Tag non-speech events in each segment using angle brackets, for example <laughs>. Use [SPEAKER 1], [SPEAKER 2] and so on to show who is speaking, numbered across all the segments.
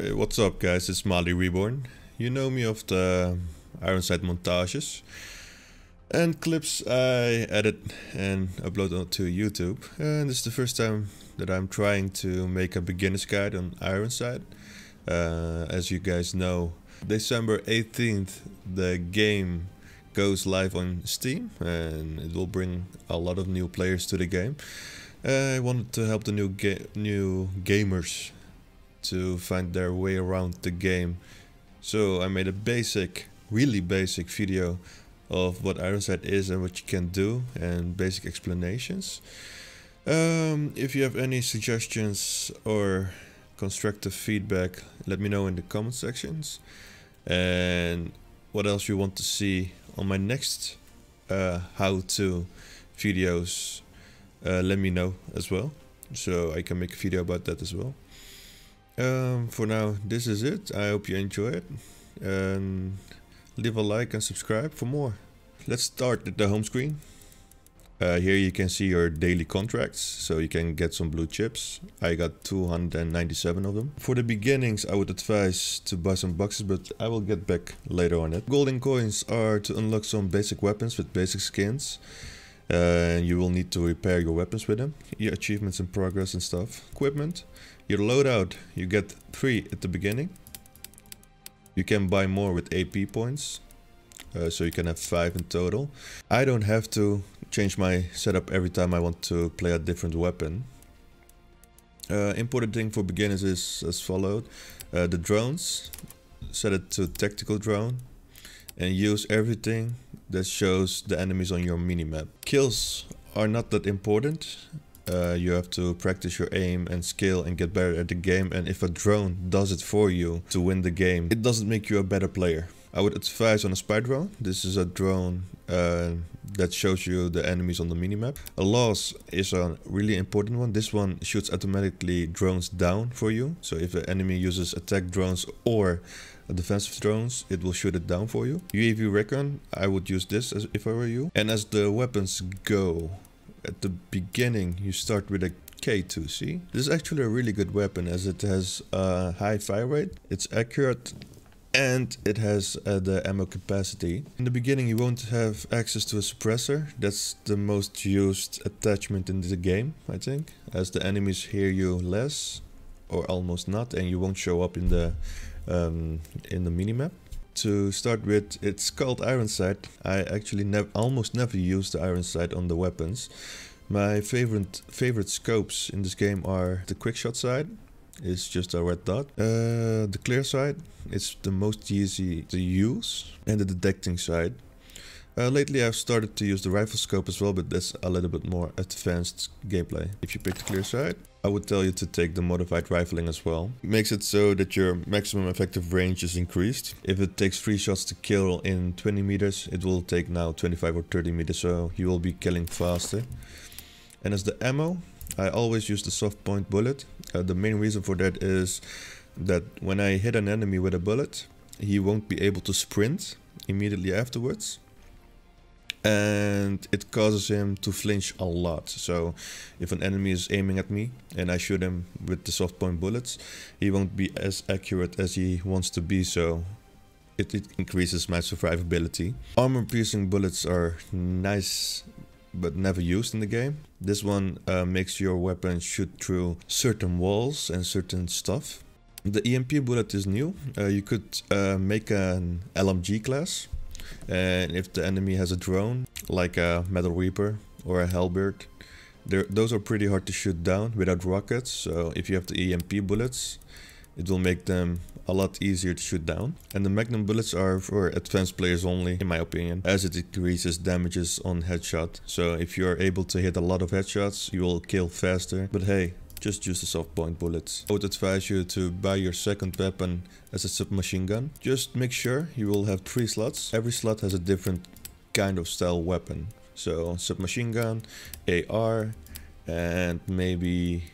[SPEAKER 1] Uh, what's up guys, it's Mali Reborn. You know me of the Ironside montages and clips I edit and upload to YouTube. And this is the first time that I'm trying to make a beginner's guide on Ironside. Uh, as you guys know, December 18th the game goes live on Steam and it will bring a lot of new players to the game. Uh, I wanted to help the new ga new gamers to find their way around the game. So I made a basic, really basic video of what Ironside is and what you can do and basic explanations. Um, if you have any suggestions or constructive feedback, let me know in the comment sections. And what else you want to see on my next uh, how-to videos, uh, let me know as well. So I can make a video about that as well. Um, for now, this is it. I hope you enjoy it, And leave a like and subscribe for more. Let's start at the home screen. Uh, here you can see your daily contracts, so you can get some blue chips. I got 297 of them. For the beginnings, I would advise to buy some boxes, but I will get back later on it. Golden coins are to unlock some basic weapons with basic skins. Uh, and you will need to repair your weapons with them. Your achievements and progress and stuff. Equipment. Your loadout, you get 3 at the beginning. You can buy more with AP points. Uh, so you can have 5 in total. I don't have to change my setup every time I want to play a different weapon. Uh, important thing for beginners is as followed. Uh, the drones, set it to tactical drone and use everything that shows the enemies on your minimap. Kills are not that important uh, you have to practice your aim and skill and get better at the game. And if a drone does it for you to win the game, it doesn't make you a better player. I would advise on a spy drone. This is a drone uh, that shows you the enemies on the minimap. A loss is a really important one. This one shoots automatically drones down for you. So if an enemy uses attack drones or defensive drones, it will shoot it down for you. UAV recon, I would use this as if I were you. And as the weapons go, at the beginning you start with a K2, see? This is actually a really good weapon as it has a high fire rate, it's accurate and it has uh, the ammo capacity. In the beginning you won't have access to a suppressor, that's the most used attachment in the game, I think, as the enemies hear you less or almost not and you won't show up in the um, in the minimap to start with, it's called iron sight. I actually nev almost never use the iron sight on the weapons. My favorite favorite scopes in this game are the quick shot sight. It's just a red dot. Uh, the clear sight. It's the most easy to use. And the detecting sight. Uh, lately I've started to use the rifle scope as well, but that's a little bit more advanced gameplay. If you pick the clear sight, I would tell you to take the modified rifling as well. It makes it so that your maximum effective range is increased. If it takes 3 shots to kill in 20 meters, it will take now 25 or 30 meters, so you will be killing faster. And as the ammo, I always use the soft point bullet. Uh, the main reason for that is that when I hit an enemy with a bullet, he won't be able to sprint immediately afterwards and it causes him to flinch a lot. So if an enemy is aiming at me and I shoot him with the soft point bullets, he won't be as accurate as he wants to be, so it, it increases my survivability. Armor piercing bullets are nice but never used in the game. This one uh, makes your weapon shoot through certain walls and certain stuff. The EMP bullet is new. Uh, you could uh, make an LMG class and if the enemy has a drone, like a Metal Reaper or a Halberd, those are pretty hard to shoot down without rockets. So if you have the EMP bullets, it will make them a lot easier to shoot down. And the Magnum bullets are for advanced players only, in my opinion, as it decreases damages on headshot. So if you are able to hit a lot of headshots, you will kill faster. But hey, just use the soft point bullets. I would advise you to buy your second weapon as a submachine gun. Just make sure you will have three slots. Every slot has a different kind of style weapon. So submachine gun, AR, and maybe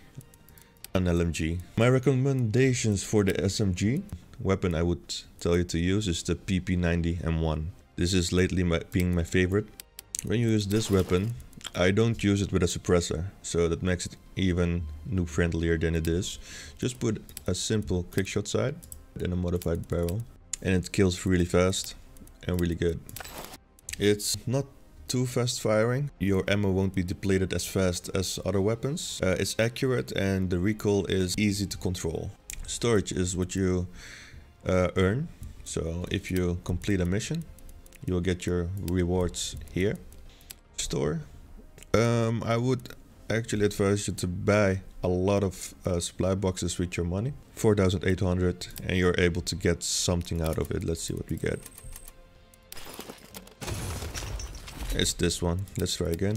[SPEAKER 1] an LMG. My recommendations for the SMG weapon I would tell you to use is the PP90M1. This is lately my, being my favorite. When you use this weapon, I don't use it with a suppressor, so that makes it even noob friendlier than it is. Just put a simple quickshot sight and a modified barrel and it kills really fast and really good. It's not too fast firing, your ammo won't be depleted as fast as other weapons. Uh, it's accurate and the recoil is easy to control. Storage is what you uh, earn, so if you complete a mission, you will get your rewards here. Store um, I would actually advise you to buy a lot of uh, supply boxes with your money. 4,800 and you're able to get something out of it. Let's see what we get. It's this one. Let's try again.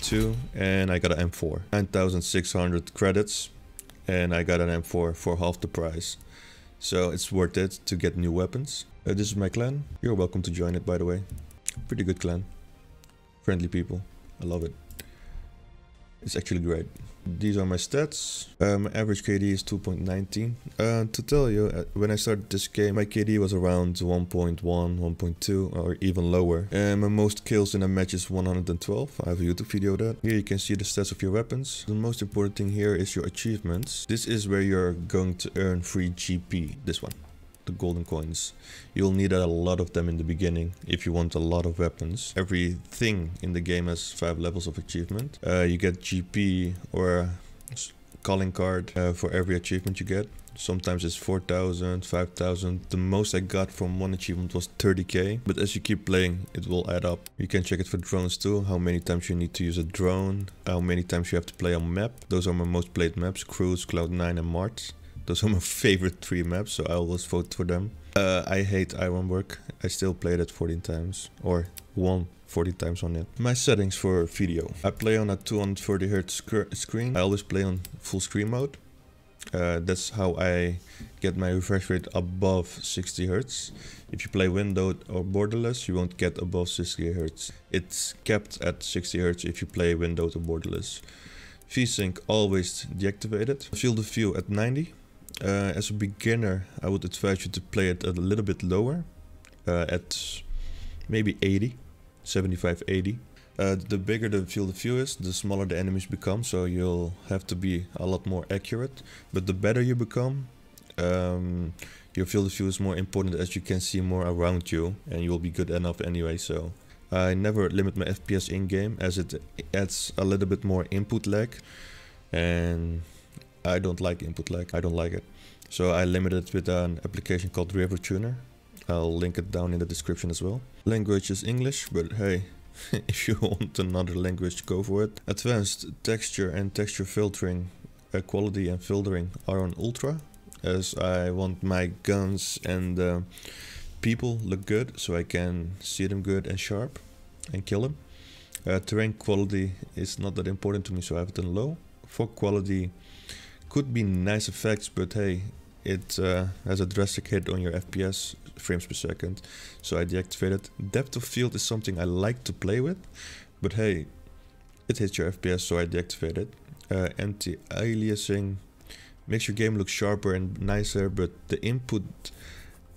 [SPEAKER 1] Two and I got an M4. 9,600 credits and I got an M4 for half the price. So it's worth it to get new weapons. Uh, this is my clan. You're welcome to join it by the way. Pretty good clan. Friendly people. I love it. It's actually great. These are my stats. Uh, um, my average KD is 2.19. Uh, to tell you, uh, when I started this game, my KD was around 1.1, 1.2 or even lower. Um, and my most kills in a match is 112. I have a YouTube video of that. Here you can see the stats of your weapons. The most important thing here is your achievements. This is where you're going to earn free GP, this one the golden coins. You'll need a lot of them in the beginning if you want a lot of weapons. Everything in the game has 5 levels of achievement. Uh, you get GP or calling card uh, for every achievement you get. Sometimes it's 4,000, 5,000. The most I got from one achievement was 30k. But as you keep playing, it will add up. You can check it for drones too. How many times you need to use a drone. How many times you have to play a map. Those are my most played maps. Cruise, Cloud9 and Mart. Those are my <laughs> favorite three maps, so I always vote for them. Uh, I hate Ironwork. I still played it 14 times, or won 40 times on it. My settings for video. I play on a 230Hz sc screen. I always play on full screen mode. Uh, that's how I get my refresh rate above 60 Hz. If you play windowed or borderless, you won't get above 60 Hz. It's kept at 60 Hz if you play windowed or borderless. VSync always deactivated. Field of view at 90. Uh, as a beginner, I would advise you to play it a little bit lower, uh, at maybe 80, 75, 80. Uh, the bigger the field of view is, the smaller the enemies become, so you'll have to be a lot more accurate. But the better you become, um, your field of view is more important as you can see more around you, and you'll be good enough anyway, so... I never limit my FPS in-game as it adds a little bit more input lag and I don't like input lag. I don't like it. So I limited it with an application called River Tuner. I'll link it down in the description as well. Language is English, but hey, <laughs> if you want another language, go for it. Advanced texture and texture filtering, uh, quality and filtering are on ultra, as I want my guns and uh, people look good, so I can see them good and sharp and kill them. Uh, terrain quality is not that important to me, so I have it on low. For quality, could be nice effects, but hey, it uh, has a drastic hit on your FPS frames per second, so I deactivated. Depth of field is something I like to play with, but hey, it hits your FPS, so I deactivated. Uh, Anti-aliasing makes your game look sharper and nicer, but the input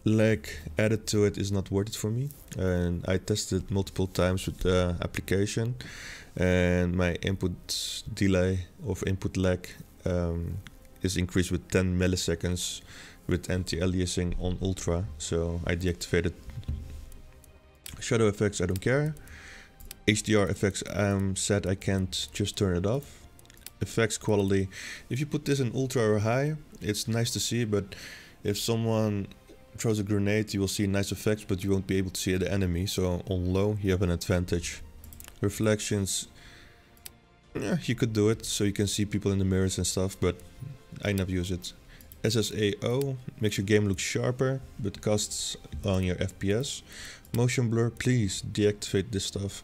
[SPEAKER 1] lag added to it is not worth it for me. And I tested multiple times with the application, and my input delay of input lag um, is increased with 10 milliseconds with anti-aliasing on ultra so I deactivated shadow effects I don't care HDR effects I'm sad. I can't just turn it off effects quality if you put this in ultra or high it's nice to see but if someone throws a grenade you will see nice effects but you won't be able to see the enemy so on low you have an advantage reflections yeah, you could do it so you can see people in the mirrors and stuff but I never use it. SSAO makes your game look sharper, but costs on your FPS. Motion blur, please deactivate this stuff.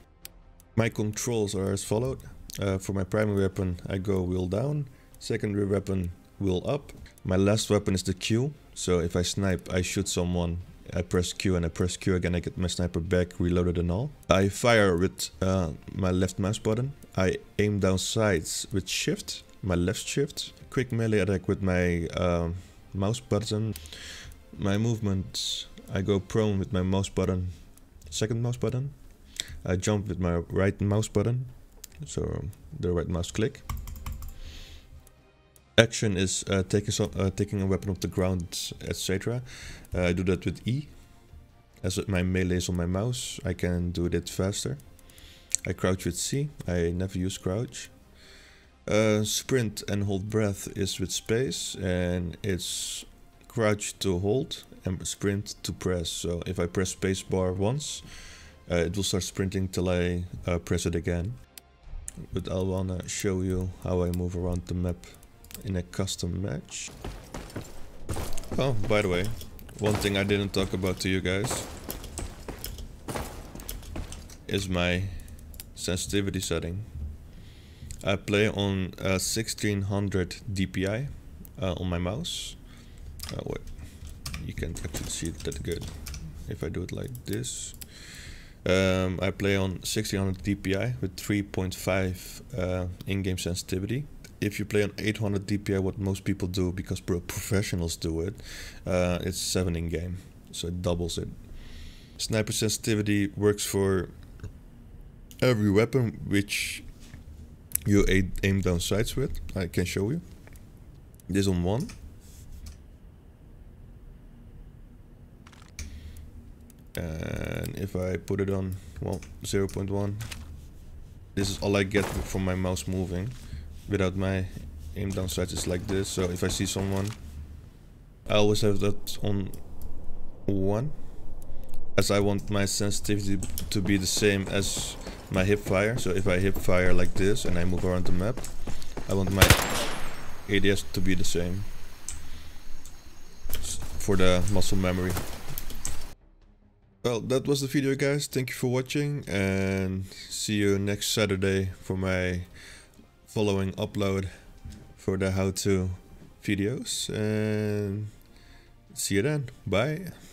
[SPEAKER 1] My controls are as followed. Uh, for my primary weapon, I go wheel down. Secondary weapon, wheel up. My last weapon is the Q. So if I snipe, I shoot someone. I press Q and I press Q again. I get my sniper back, reloaded and all. I fire with uh, my left mouse button. I aim down sights with shift, my left shift quick melee attack with my uh, mouse button. My movement, I go prone with my mouse button, second mouse button. I jump with my right mouse button, so the right mouse click. Action is uh, taking, uh, taking a weapon off the ground, etc. Uh, I do that with E. As my melee is on my mouse, I can do that faster. I crouch with C. I never use crouch. Uh, sprint and hold breath is with space and it's crouch to hold and sprint to press. So if I press space bar once, uh, it will start sprinting till I uh, press it again. But I will wanna show you how I move around the map in a custom match. Oh, by the way, one thing I didn't talk about to you guys is my sensitivity setting. I play on uh, 1600 DPI uh, on my mouse. Uh, wait, you can't actually see it that good. If I do it like this, um, I play on 1600 DPI with 3.5 uh, in-game sensitivity. If you play on 800 DPI, what most people do, because pro professionals do it, uh, it's 7 in-game, so it doubles it. Sniper sensitivity works for every weapon, which you aim down sights with. I can show you. This on one. And if I put it on, well, 0 0.1. This is all I get from my mouse moving. Without my aim down sights, it's like this. So if I see someone, I always have that on 1. As I want my sensitivity to be the same as my hip fire. So if I hip fire like this and I move around the map, I want my ADS to be the same for the muscle memory. Well, that was the video guys. Thank you for watching and see you next Saturday for my following upload for the how-to videos and see you then. Bye.